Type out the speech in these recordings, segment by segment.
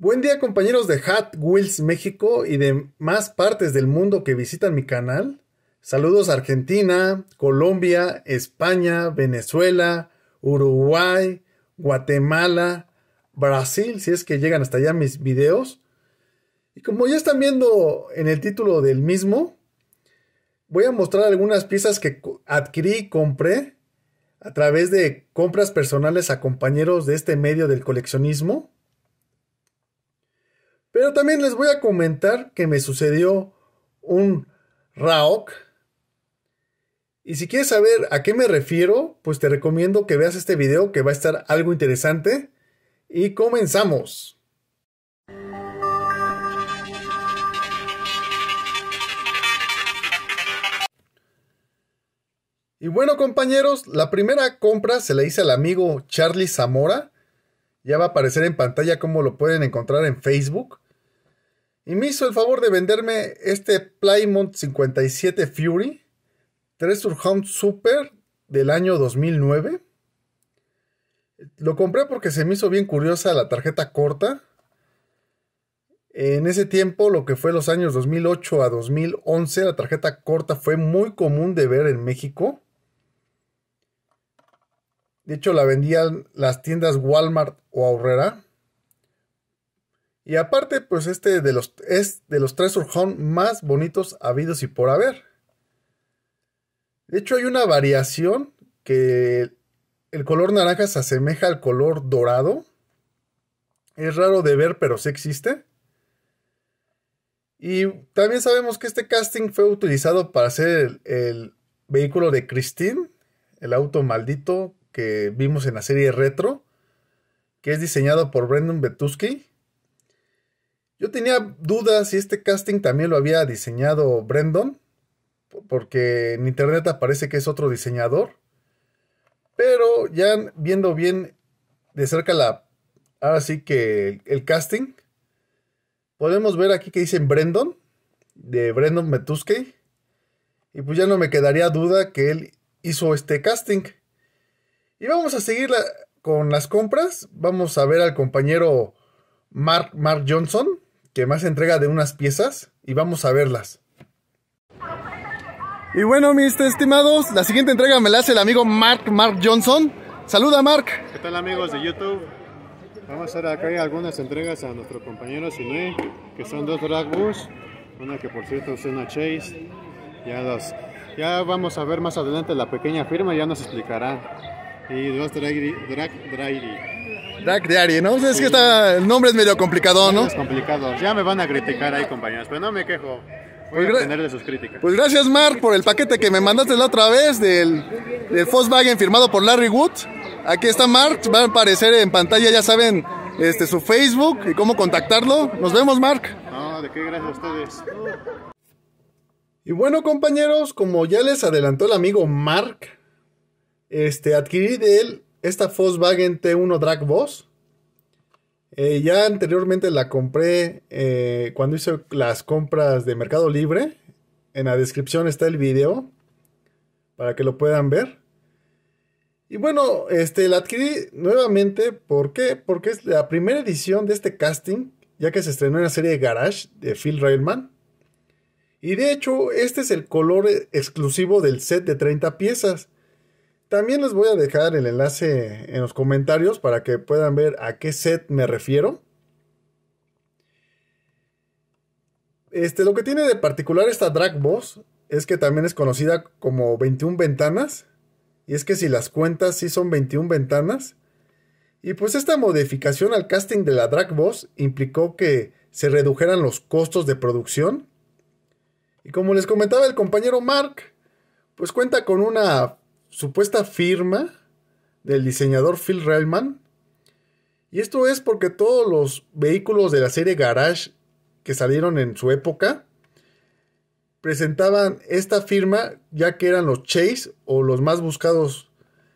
Buen día compañeros de Hat Wheels México y de más partes del mundo que visitan mi canal. Saludos a Argentina, Colombia, España, Venezuela, Uruguay, Guatemala, Brasil, si es que llegan hasta allá mis videos. Y como ya están viendo en el título del mismo, voy a mostrar algunas piezas que adquirí y compré a través de compras personales a compañeros de este medio del coleccionismo. Pero también les voy a comentar que me sucedió un Raok. Y si quieres saber a qué me refiero, pues te recomiendo que veas este video que va a estar algo interesante. Y comenzamos. Y bueno compañeros, la primera compra se la hice al amigo Charlie Zamora. Ya va a aparecer en pantalla como lo pueden encontrar en Facebook. Y me hizo el favor de venderme este Plymouth 57 Fury, Treasure Hunt Super del año 2009. Lo compré porque se me hizo bien curiosa la tarjeta corta. En ese tiempo, lo que fue los años 2008 a 2011, la tarjeta corta fue muy común de ver en México. De hecho, la vendían las tiendas Walmart o Aurrera. Y aparte, pues este de los, es de los tres Urjón más bonitos habidos y por haber. De hecho, hay una variación que el color naranja se asemeja al color dorado. Es raro de ver, pero sí existe. Y también sabemos que este casting fue utilizado para hacer el, el vehículo de Christine, el auto maldito que vimos en la serie Retro, que es diseñado por Brendan Betusky. Yo tenía dudas si este casting también lo había diseñado Brendon, porque en internet aparece que es otro diseñador. Pero ya viendo bien de cerca la. Ahora sí que el, casting. Podemos ver aquí que dicen Brendon. De Brendon Metuske. Y pues ya no me quedaría duda que él hizo este casting. Y vamos a seguir con las compras. Vamos a ver al compañero Mark Johnson que más entrega de unas piezas y vamos a verlas. Y bueno, mis estimados, la siguiente entrega me la hace el amigo Mark, Mark Johnson. Saluda, Mark. ¿Qué tal, amigos de YouTube? Vamos a hacer acá algunas entregas a nuestro compañero Sine, que son dos Drag Bus una que por cierto es una Chase. Ya, dos ya vamos a ver más adelante la pequeña firma, ya nos explicará. Y dos Drag, drag, drag Dark Diary, ¿no? Es que está, el nombre es medio complicado, ¿no? Es complicado. Ya me van a criticar ahí, compañeros, pero no me quejo. Voy pues a de sus críticas. Pues gracias, Mark por el paquete que me mandaste la otra vez del, del Volkswagen firmado por Larry Wood. Aquí está Mark va a aparecer en pantalla, ya saben, este, su Facebook y cómo contactarlo. Nos vemos, Mark. No, de qué gracias a ustedes. Y bueno, compañeros, como ya les adelantó el amigo Mark, este, adquirí de él esta Volkswagen T1 Drag Boss. Eh, ya anteriormente la compré eh, cuando hice las compras de Mercado Libre. En la descripción está el video para que lo puedan ver. Y bueno, este, la adquirí nuevamente. ¿Por qué? Porque es la primera edición de este casting, ya que se estrenó en la serie Garage de Phil Railman. Y de hecho, este es el color eh, exclusivo del set de 30 piezas. También les voy a dejar el enlace en los comentarios para que puedan ver a qué set me refiero. Este, lo que tiene de particular esta Drag Boss es que también es conocida como 21 ventanas. Y es que si las cuentas sí son 21 ventanas. Y pues esta modificación al casting de la Drag Boss implicó que se redujeran los costos de producción. Y como les comentaba el compañero Mark, pues cuenta con una supuesta firma del diseñador Phil Reilman. Y esto es porque todos los vehículos de la serie Garage que salieron en su época presentaban esta firma ya que eran los Chase o los más buscados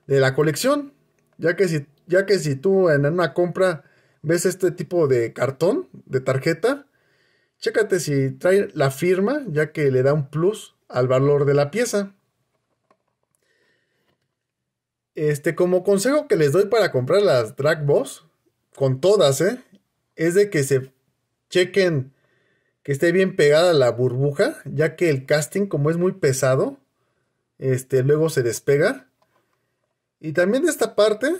de la colección. Ya que ya que si tú en una compra ves este tipo de cartón, de tarjeta, chécate si trae la firma ya que le da un plus al valor de la pieza. Este, como consejo que les doy para comprar las Drag Boss, con todas, ¿eh? Es de que se chequen que esté bien pegada la burbuja, ya que el casting, como es muy pesado, este, luego se despega. Y también de esta parte,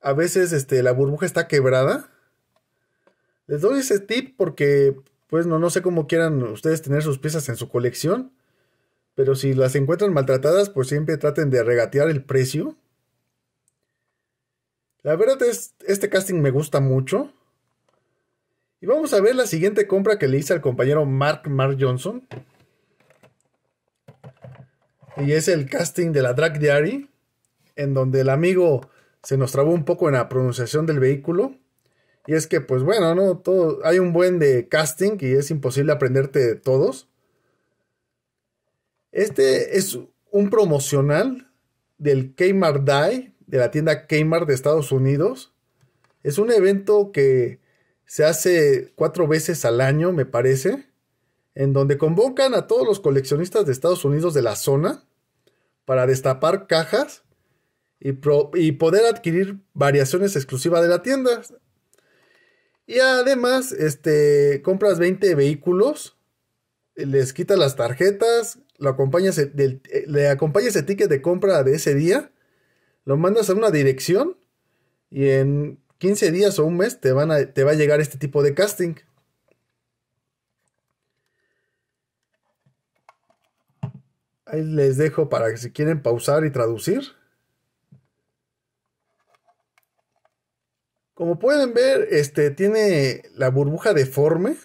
a veces este, la burbuja está quebrada. Les doy ese tip porque, pues, no, no sé cómo quieran ustedes tener sus piezas en su colección. Pero si las encuentran maltratadas, pues siempre traten de regatear el precio. La verdad es, este casting me gusta mucho. Y vamos a ver la siguiente compra que le hice al compañero Mark Mark Johnson. Y es el casting de la Drag Diary, en donde el amigo se nos trabó un poco en la pronunciación del vehículo. Y es que, pues bueno, no todo, hay un buen de casting y es imposible aprenderte de todos. Este es un promocional del Kmart Die, de la tienda Kmart de Estados Unidos. Es un evento que se hace cuatro veces al año, me parece, en donde convocan a todos los coleccionistas de Estados Unidos de la zona para destapar cajas y, poder adquirir variaciones exclusivas de la tienda. Y además, este, compras 20 vehículos, les quitas las tarjetas, acompañas, e, eh, le acompañas el ticket de compra de ese día, lo mandas a una dirección y en 15 días o un mes te, van te va a llegar este tipo de casting. Ahí les dejo para que si quieren pausar y traducir. Como pueden ver, este tiene la burbuja deforme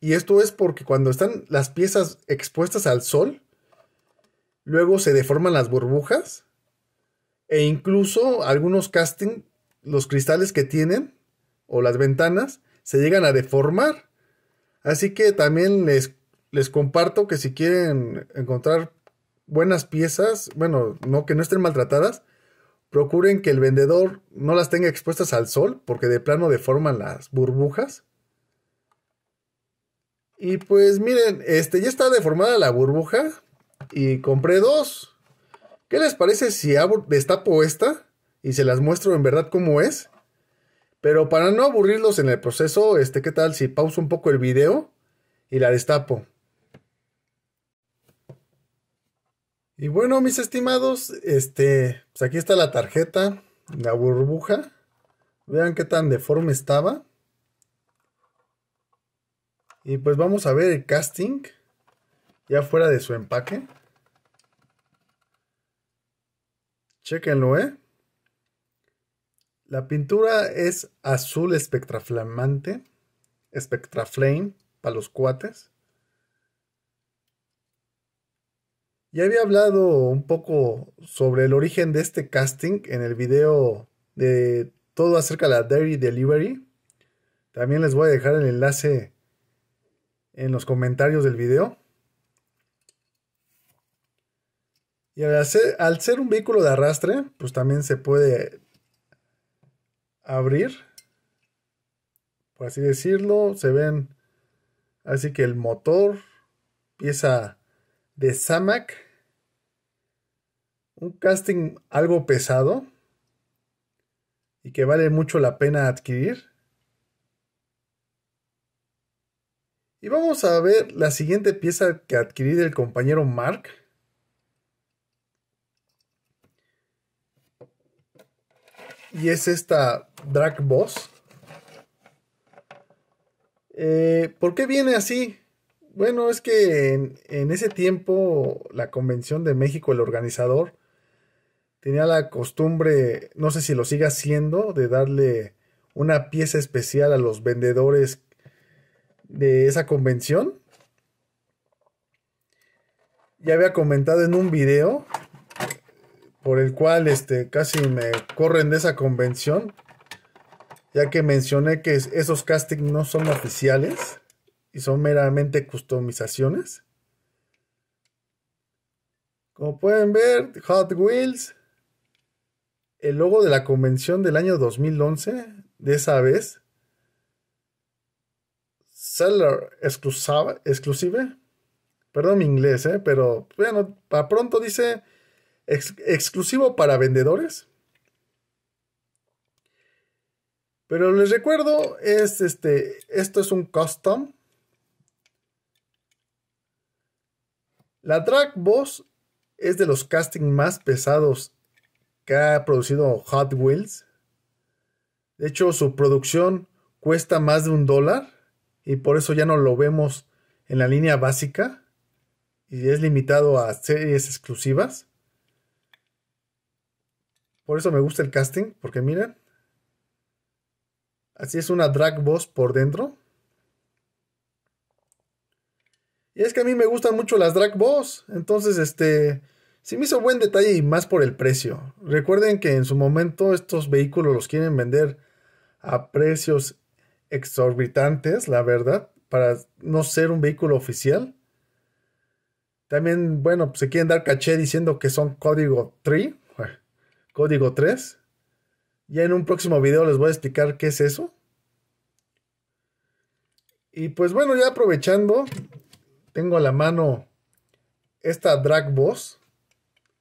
y esto es porque cuando están las piezas expuestas al sol, luego se deforman las burbujas e incluso algunos casting, los cristales que tienen o las ventanas se llegan a deformar. Así que también les, les comparto que si quieren encontrar buenas piezas, bueno, no que no estén maltratadas, procuren que el vendedor no las tenga expuestas al sol porque de plano deforman las burbujas. Y pues miren, este ya está deformada la burbuja, y compré dos. ¿Qué les parece si destapo esta y se las muestro en verdad cómo es? Pero para no aburrirlos en el proceso, este, ¿qué tal si pauso un poco el video y la destapo? Y bueno, mis estimados, este, pues aquí está la tarjeta, la burbuja. Vean qué tan deforme estaba. Y pues vamos a ver el casting ya fuera de su empaque. Chequenlo, ¿eh? La pintura es azul espectraflamante, espectraflame para los cuates. Ya había hablado un poco sobre el origen de este casting en el video de todo acerca de la Dairy Delivery. También les voy a dejar el enlace en los comentarios del video. Y al ser, un vehículo de arrastre, pues también se puede abrir, por así decirlo. Se ven, así que el motor, pieza de Samac un casting algo pesado y que vale mucho la pena adquirir. Y vamos a ver la siguiente pieza que adquirí del compañero Mark. Y es esta Drag Boss. Eh, ¿Por qué viene así? Bueno, es que en, en, ese tiempo la Convención de México, el organizador, tenía la costumbre, no sé si lo sigue haciendo, de darle una pieza especial a los vendedores de esa convención. Ya había comentado en un video por el cual este, casi me corren de esa convención, ya que mencioné que esos castings no son oficiales y son meramente customizaciones. Como pueden ver, Hot Wheels, el logo de la convención del año 2011, de esa vez, Seller exclusive, exclusive. Perdón mi inglés, eh, pero bueno, para pronto dice exclusivo para vendedores. Pero les recuerdo, es este, esto es un custom. La Drag Boss es de los casting más pesados que ha producido Hot Wheels. De hecho, su producción cuesta más de un dólar y por eso ya no lo vemos en la línea básica y es limitado a series exclusivas. Por eso me gusta el casting, porque miren. Así es una drag boss por dentro. Y es que a mí me gustan mucho las drag boss. Entonces, este. Sí me hizo buen detalle y más por el precio. Recuerden que en su momento estos vehículos los quieren vender a precios exorbitantes, la verdad, para no ser un vehículo oficial. También, bueno, pues se quieren dar caché diciendo que son código 3 código 3. Ya en un próximo video les voy a explicar qué es eso. Y pues bueno, ya aprovechando, tengo a la mano esta Drag Boss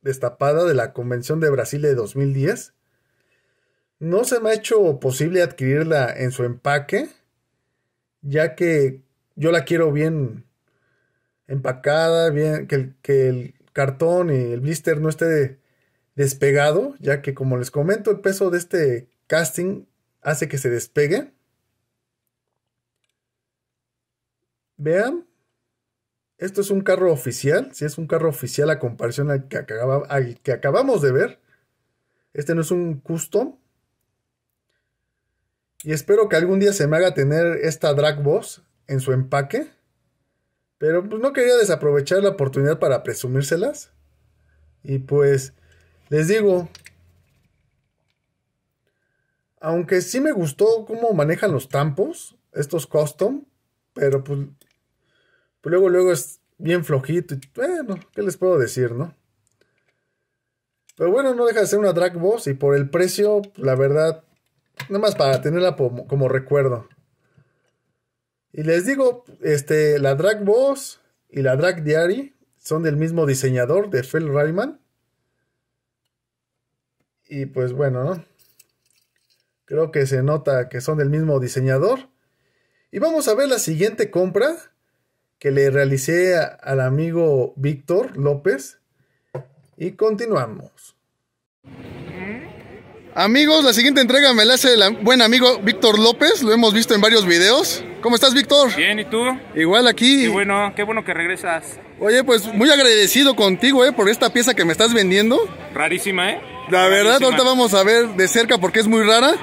destapada de la Convención de Brasil de 2010. No se me ha hecho posible adquirirla en su empaque, ya que yo la quiero bien empacada, bien que el, que el cartón y el blister no esté despegado, ya que como les comento, el peso de este casting hace que se despegue. Vean, esto es un carro oficial, si es un carro oficial a comparación al que, que acabamos de ver. Este no es un custom. Y espero que algún día se me haga tener esta Drag Boss en su empaque. Pero pues no quería desaprovechar la oportunidad para presumírselas. Y pues les digo, aunque sí me gustó cómo manejan los tampos, estos custom, pero pues, pues, luego, luego es bien flojito. Y, bueno, ¿qué les puedo decir, no? Pero bueno, no deja de ser una drag boss y por el precio, la verdad, nada más para tenerla como, recuerdo. Y les digo, este, la drag boss y la drag diary son del mismo diseñador de Phil Rayman. Y pues bueno, Creo que se nota que son del mismo diseñador. Y vamos a ver la siguiente compra que le realicé al amigo Víctor López. Y continuamos. Amigos, la siguiente entrega me la hace el buen amigo Víctor López, lo hemos visto en varios videos. ¿Cómo estás, Víctor? Bien, ¿y tú? Igual aquí. Y bueno, qué bueno que regresas. Oye, pues muy agradecido contigo, ¿eh? Por esta pieza que me estás vendiendo. Rarísima, ¿eh? La verdad, ahorita vamos a ver de cerca porque es muy rara.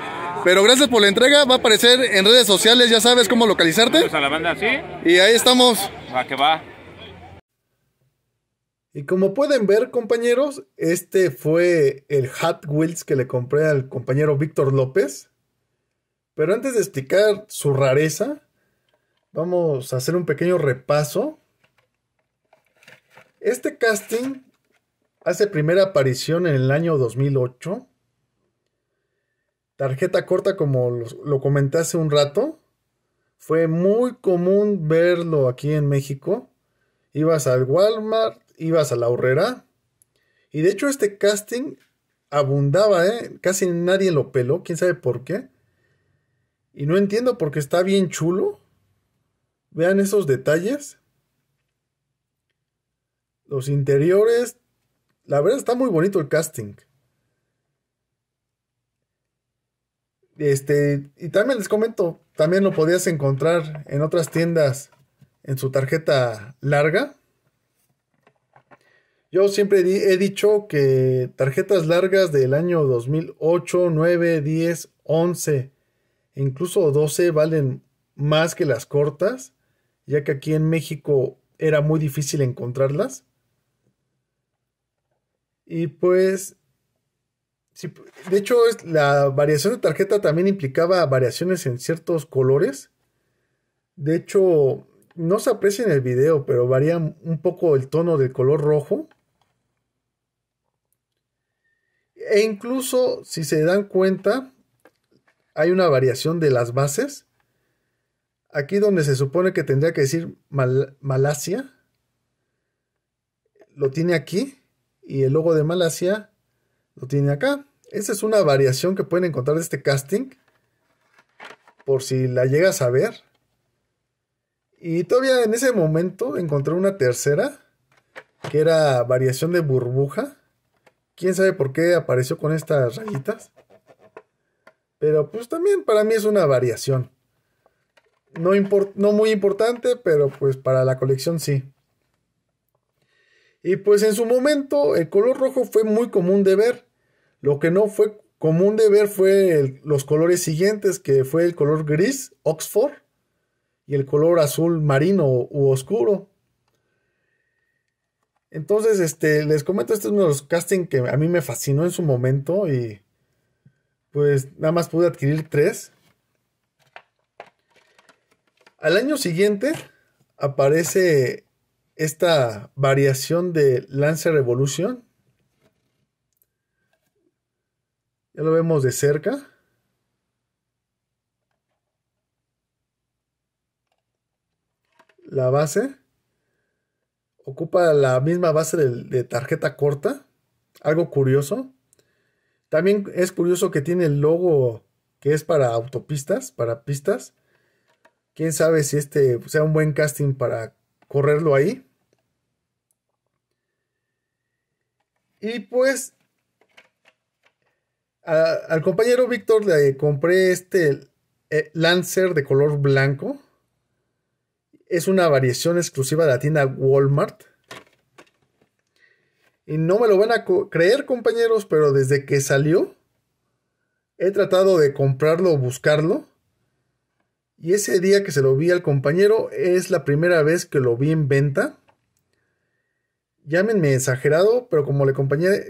Pero gracias por la entrega, va a aparecer en redes sociales, ya sabes cómo localizarte. Pues a la banda, sí. Y ahí estamos. Va que va. Y como pueden ver, compañeros, este fue el Hat Wheels que le compré al compañero Víctor López. Pero antes de explicar su rareza, vamos a hacer un pequeño repaso. Este casting hace primera aparición en el año 2008. Tarjeta corta, como lo comenté hace un rato. Fue muy común verlo aquí en México. Ibas al Walmart ibas a la horrera. Y de hecho este casting abundaba, ¿eh? Casi nadie lo peló, quién sabe por qué. Y no entiendo por qué está bien chulo. Vean esos detalles. Los interiores. La verdad está muy bonito el casting. Este, y también les comento, también lo podías encontrar en otras tiendas en su tarjeta larga. Yo siempre he dicho que tarjetas largas del año 2008, 9, 10, 11 e incluso 12 valen más que las cortas, ya que aquí en México era muy difícil encontrarlas. Y pues, de hecho, la variación de tarjeta también implicaba variaciones en ciertos colores. De hecho, no se aprecia en el video, pero varía un poco el tono del color rojo e incluso, si se dan cuenta, hay una variación de las bases. Aquí donde se supone que tendría que decir Malasia, lo tiene aquí. Y el logo de Malasia lo tiene acá. Esa es una variación que pueden encontrar de este casting. Por si la llegas a ver. Y todavía en ese momento encontré una tercera. Que era variación de burbuja. Quién sabe por qué apareció con estas rayitas. Pero pues también para mí es una variación. No, no, muy importante, pero pues para la colección sí. Y pues en su momento el color rojo fue muy común de ver. Lo que no fue común de ver fue los colores siguientes, que fue el color gris, Oxford, y el color azul marino u oscuro. Entonces, este, les comento, este es uno de los castings que a mí me fascinó en su momento y pues nada más pude adquirir tres. Al año siguiente aparece esta variación de Lancer Revolution. Ya lo vemos de cerca. La base ocupa la misma base de, tarjeta corta, algo curioso. También es curioso que tiene el logo que es para autopistas, para pistas. Quién sabe si este sea un buen casting para correrlo ahí. Y pues al compañero Víctor le compré este eh, Lancer de color blanco es una variación exclusiva de la tienda Walmart. Y no me lo van a creer, compañeros, pero desde que salió, he tratado de comprarlo o buscarlo. Y ese día que se lo vi al compañero es la primera vez que lo vi en venta. Llámenme exagerado, pero como le,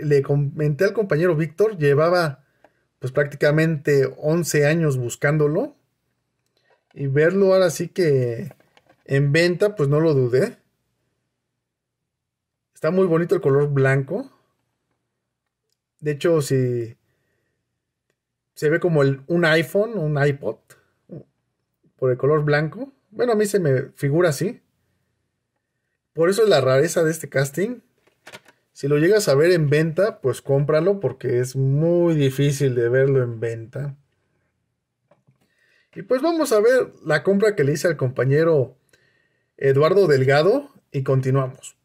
le comenté al compañero Víctor, llevaba pues prácticamente 11 años buscándolo. Y verlo ahora sí que en venta, pues no lo dudé. Está muy bonito el color blanco. De hecho, si se ve como un iPhone, un iPod, por el color blanco. Bueno, a mí se me figura así. Por eso es la rareza de este casting. Si lo llegas a ver en venta, pues cómpralo porque es muy difícil de verlo en venta. Y pues vamos a ver la compra que le hice al compañero Eduardo Delgado y continuamos.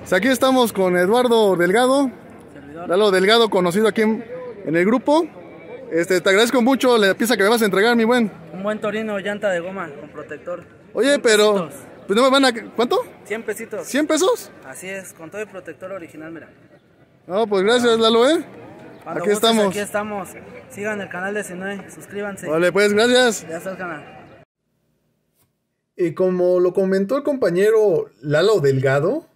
Pues aquí estamos con Eduardo Delgado, Lalo Delgado, conocido aquí en, el grupo. Este, te agradezco mucho la pieza que me vas a entregar, mi buen. Un buen torino, llanta de goma con protector. Oye, pero... Pues no me van a... ¿Cuánto? 100 pesitos. ¿100 pesos? Así es, con todo el protector original, mira. No, pues gracias, Lalo, ¿eh? aquí estamos. Aquí estamos. Sigan el canal de 19, suscríbanse. Vale, pues gracias. Ya está el canal. Y eh, como lo comentó el compañero Lalo Delgado,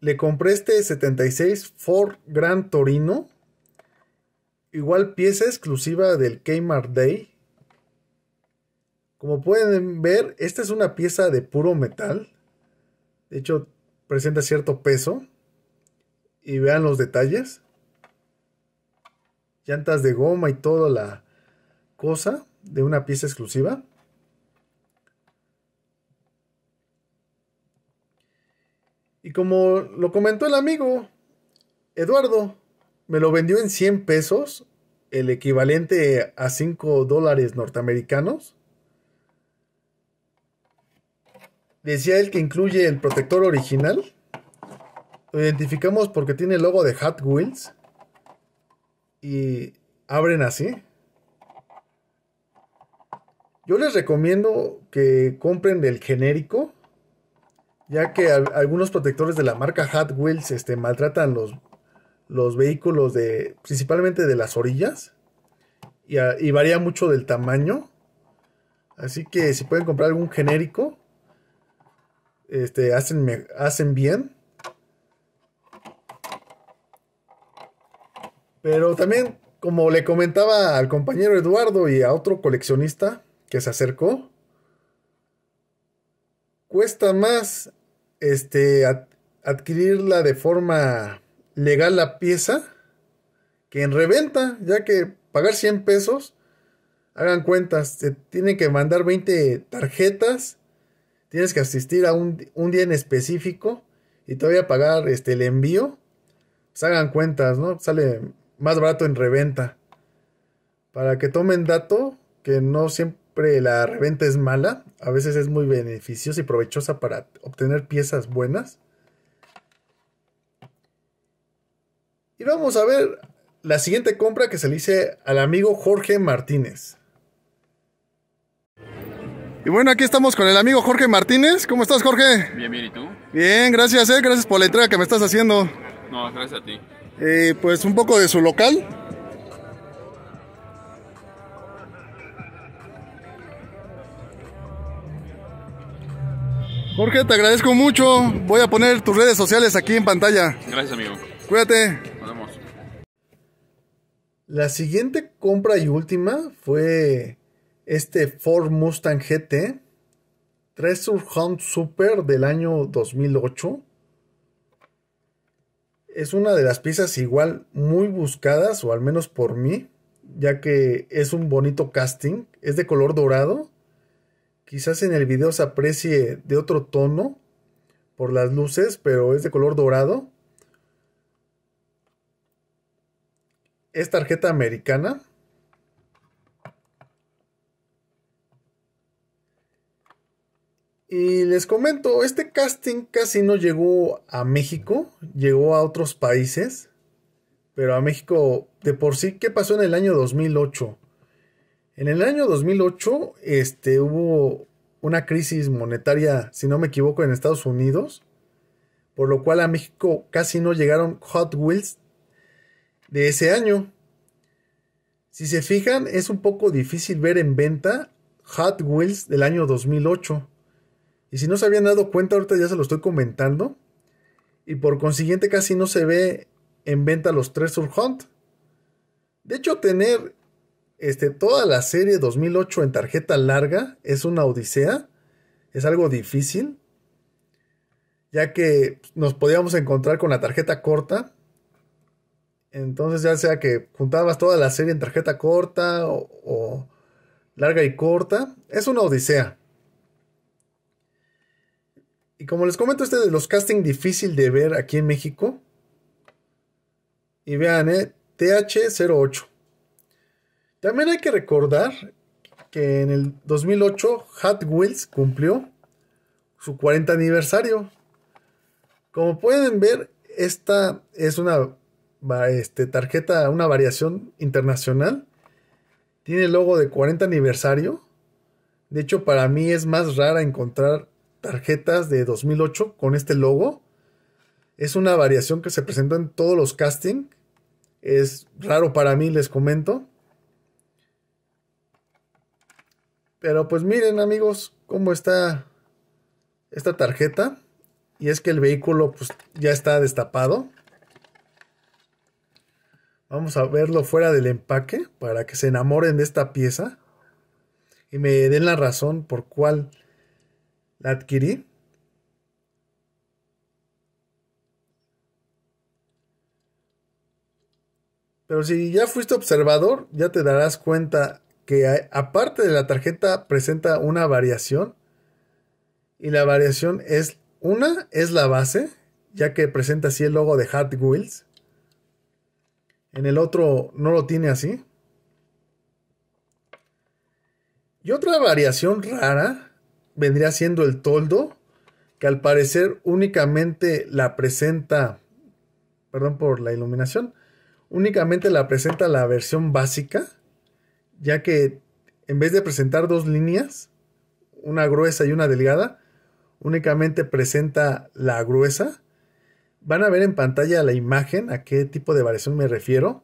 le compré este 76 Ford Gran Torino. Igual pieza exclusiva del Kmart Day. Como pueden ver, esta es una pieza de puro metal. De hecho, presenta cierto peso. Y vean los detalles. Llantas de goma y toda la cosa de una pieza exclusiva. Y como lo comentó el amigo, Eduardo me lo vendió en 100 pesos, el equivalente a 5 dólares norteamericanos. Decía él que incluye el protector original. Lo identificamos porque tiene el logo de Hot Wheels. Y abren así. Yo les recomiendo que compren el genérico ya que algunos protectores de la marca Hot Wheels este, maltratan los, los vehículos de, principalmente de las orillas y, varía mucho del tamaño. Así que si pueden comprar algún genérico, este, hacen, hacen bien. Pero también, como le comentaba al compañero Eduardo y a otro coleccionista que se acercó, cuesta más este, adquirirla de forma legal la pieza que en reventa, ya que pagar 100 pesos, hagan cuentas, se tienen que mandar 20 tarjetas, tienes que asistir a un, un día en específico y todavía pagar este, el envío, pues hagan cuentas, ¿no? Sale más barato en reventa. Para que tomen dato que no siempre la reventa es mala, a veces es muy beneficiosa y provechosa para obtener piezas buenas. Y vamos a ver la siguiente compra que se le hice al amigo Jorge Martínez. Y bueno, aquí estamos con el amigo Jorge Martínez. ¿Cómo estás, Jorge? Bien, bien, ¿y tú? Bien, gracias, ¿eh? Gracias por la entrega que me estás haciendo. No, gracias a ti. Eh, pues un poco de su local. Jorge, te agradezco mucho. Voy a poner tus redes sociales aquí en pantalla. Gracias, amigo. Cuídate. Nos vemos. La siguiente compra y última fue este Ford Mustang GT Treasure Hunt Super del año 2008. Es una de las piezas igual muy buscadas, o al menos por mí, ya que es un bonito casting, es de color dorado Quizás en el video se aprecie de otro tono por las luces, pero es de color dorado. Es tarjeta americana. Y les comento, este casting casi no llegó a México, llegó a otros países, pero a México de por sí, ¿qué pasó en el año 2008? En el año 2008 este, hubo una crisis monetaria, si no me equivoco, en Estados Unidos, por lo cual a México casi no llegaron Hot Wheels de ese año. Si se fijan, es un poco difícil ver en venta Hot Wheels del año 2008. Y si no se habían dado cuenta, ahorita ya se lo estoy comentando. Y por consiguiente casi no se ve en venta los Treasure Hunt. De hecho, tener este, toda la serie 2008 en tarjeta larga es una odisea, es algo difícil, ya que nos podíamos encontrar con la tarjeta corta. Entonces ya sea que juntabas toda la serie en tarjeta corta o, larga y corta, es una odisea. Y como les comento este de los casting difícil de ver aquí en México, y vean, eh, TH08. También hay que recordar que en el 2008 Hot Wheels cumplió su 40 aniversario. Como pueden ver, esta es una este, tarjeta, una variación internacional. Tiene el logo de 40 aniversario. De hecho, para mí es más rara encontrar tarjetas de 2008 con este logo. Es una variación que se presentó en todos los castings. Es raro para mí, les comento. Pero pues miren amigos cómo está esta tarjeta. Y es que el vehículo pues, ya está destapado. Vamos a verlo fuera del empaque para que se enamoren de esta pieza y me den la razón por cuál la adquirí. Pero si ya fuiste observador, ya te darás cuenta que aparte de la tarjeta presenta una variación. Y la variación es, una es la base, ya que presenta así el logo de Hot Wheels. En el otro no lo tiene así. Y otra variación rara vendría siendo el toldo, que al parecer únicamente la presenta, perdón por la iluminación, únicamente la presenta la versión básica ya que en vez de presentar dos líneas, una gruesa y una delgada, únicamente presenta la gruesa. Van a ver en pantalla la imagen, a qué tipo de variación me refiero.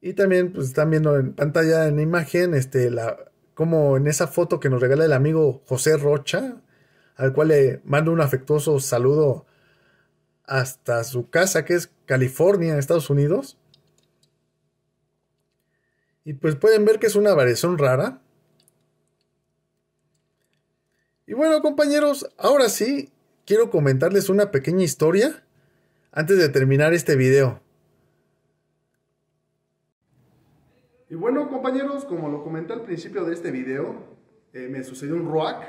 Y también pues, están viendo en pantalla, en imagen, este, la, como en esa foto que nos regala el amigo José Rocha, al cual le mando un afectuoso saludo hasta su casa, que es California, Estados Unidos. Y pues pueden ver que es una variación rara. Y bueno compañeros, ahora sí, quiero comentarles una pequeña historia antes de terminar este video. Y bueno compañeros, como lo comenté al principio de este video, eh, me sucedió un ROAC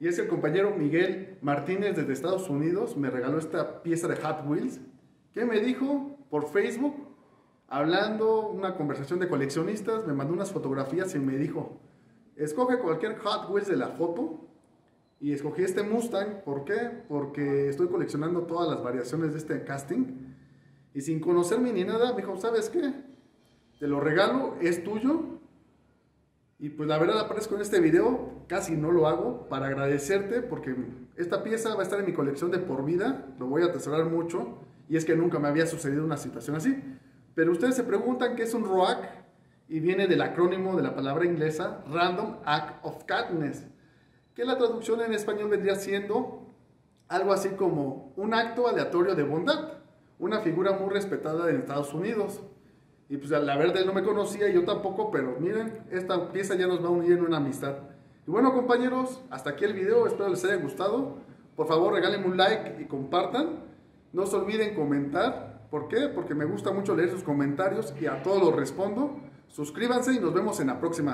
y es el compañero Miguel Martínez desde Estados Unidos me regaló esta pieza de Hot Wheels que me dijo por Facebook hablando, una conversación de coleccionistas, me mandó unas fotografías y me dijo, escoge cualquier Hot Wheels de la foto y escogí este Mustang, ¿por qué? Porque estoy coleccionando todas las variaciones de este casting y sin conocerme ni nada, me dijo, ¿sabes qué? Te lo regalo, es tuyo. Y pues la verdad aparezco en este video, casi no lo hago, para agradecerte porque esta pieza va a estar en mi colección de por vida, lo voy a atesorar mucho y es que nunca me había sucedido una situación así. Pero ustedes se preguntan qué es un ROAC y viene del acrónimo de la palabra inglesa Random Act of Kindness, que la traducción en español vendría siendo algo así como un acto aleatorio de bondad, una figura muy respetada en Estados Unidos. Y pues la verdad no me conocía, yo tampoco, pero miren, esta pieza ya nos va a unir en una amistad. Y bueno compañeros, hasta aquí el video, espero les haya gustado. Por favor regálenme un like y compartan. No se olviden comentar ¿Por qué? Porque me gusta mucho leer sus comentarios y a todos los respondo. Suscríbanse y nos vemos en la próxima.